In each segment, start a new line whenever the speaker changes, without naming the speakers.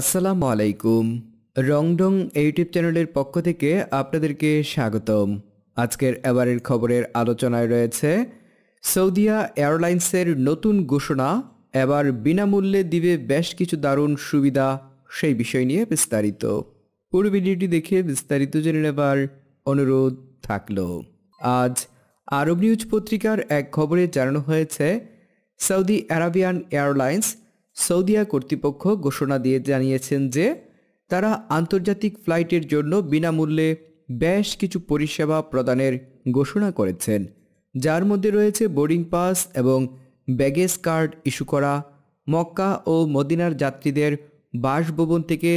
আসসালামু আলাইকুম রংডং ইউটিউব চ্যানেলের পক্ষ থেকে আপনাদেরকে স্বাগতম আজকের এবারের খবরের আলোচনায় রয়েছে সৌদিয়া এয়ারলাইন্সের নতুন ঘোষণা এবার বিনামূল্যে দিবে বেশ কিছু দারুণ সুবিধা সেই বিষয় নিয়ে বিস্তারিত পুরো ভিডিওটি দেখে বিস্তারিত জেনে নেবার অনুরোধ থাকল আজ আরব নিউজ পত্রিকার এক খবরে জানানো হয়েছে সৌদি আরাবিয়ান এয়ারলাইন্স সৌদিয়া কর্তৃপক্ষ ঘোষণা দিয়ে জানিয়েছেন যে তারা আন্তর্জাতিক ফ্লাইটের জন্য বিনামূল্যে বেশ কিছু পরিষেবা প্রদানের ঘোষণা করেছেন যার মধ্যে রয়েছে বোর্ডিং পাস এবং ব্যাগেজ কার্ড ইস্যু করা মক্কা ও মদিনার যাত্রীদের বাসভবন থেকে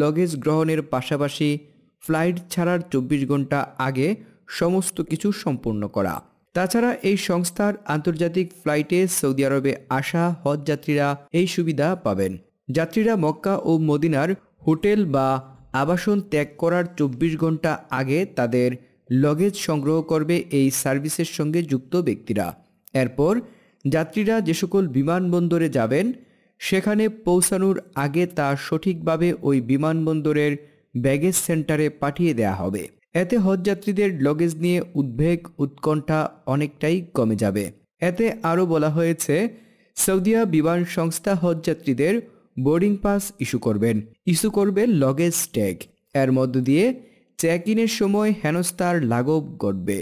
লগেজ গ্রহণের পাশাপাশি ফ্লাইট ছাড়ার চব্বিশ ঘন্টা আগে সমস্ত কিছু সম্পূর্ণ করা তাছাড়া এই সংস্থার আন্তর্জাতিক ফ্লাইটে সৌদি আরবে আসা হজ যাত্রীরা এই সুবিধা পাবেন যাত্রীরা মক্কা ও মদিনার হোটেল বা আবাসন ত্যাগ করার চব্বিশ ঘন্টা আগে তাদের লগেজ সংগ্রহ করবে এই সার্ভিসের সঙ্গে যুক্ত ব্যক্তিরা এরপর যাত্রীরা যে সকল বিমানবন্দরে যাবেন সেখানে পৌঁছানোর আগে তা সঠিকভাবে ওই বিমানবন্দরের ব্যাগেজ সেন্টারে পাঠিয়ে দেয়া হবে এতে হজযাত্রীদের লগেজ নিয়ে উদ্বেগ উৎকণ্ঠা অনেকটাই কমে যাবে এতে আরও বলা হয়েছে সৌদিয়া বিমান সংস্থা হজযাত্রীদের বোর্ডিং পাস ইস্যু করবেন ইস্যু করবে লগেজ ট্যাগ এর মধ্য দিয়ে চেক ইনের সময় হেনস্তার লাঘব ঘটবে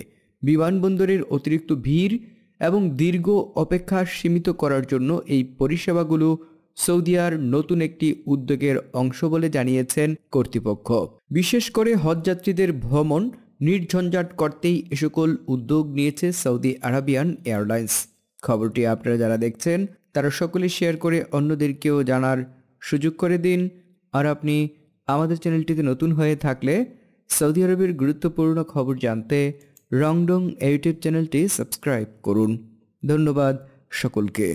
বিমানবন্দরের অতিরিক্ত ভিড় এবং দীর্ঘ অপেক্ষা সীমিত করার জন্য এই পরিষেবাগুলো সৌদিয়ার নতুন একটি উদ্যোগের অংশ বলে জানিয়েছেন কর্তৃপক্ষ বিশেষ করে হজযাত্রীদের ভ্রমণ নির্ঝঞ্ঝাট করতেই এ সকল উদ্যোগ নিয়েছে সৌদি আরাবিয়ান এয়ারলাইন্স খবরটি আপনারা যারা দেখছেন তারা সকলে শেয়ার করে অন্যদেরকেও জানার সুযোগ করে দিন আর আপনি আমাদের চ্যানেলটিতে নতুন হয়ে থাকলে সৌদি আরবের গুরুত্বপূর্ণ খবর জানতে রংডং ইউটিউব চ্যানেলটি সাবস্ক্রাইব করুন ধন্যবাদ সকলকে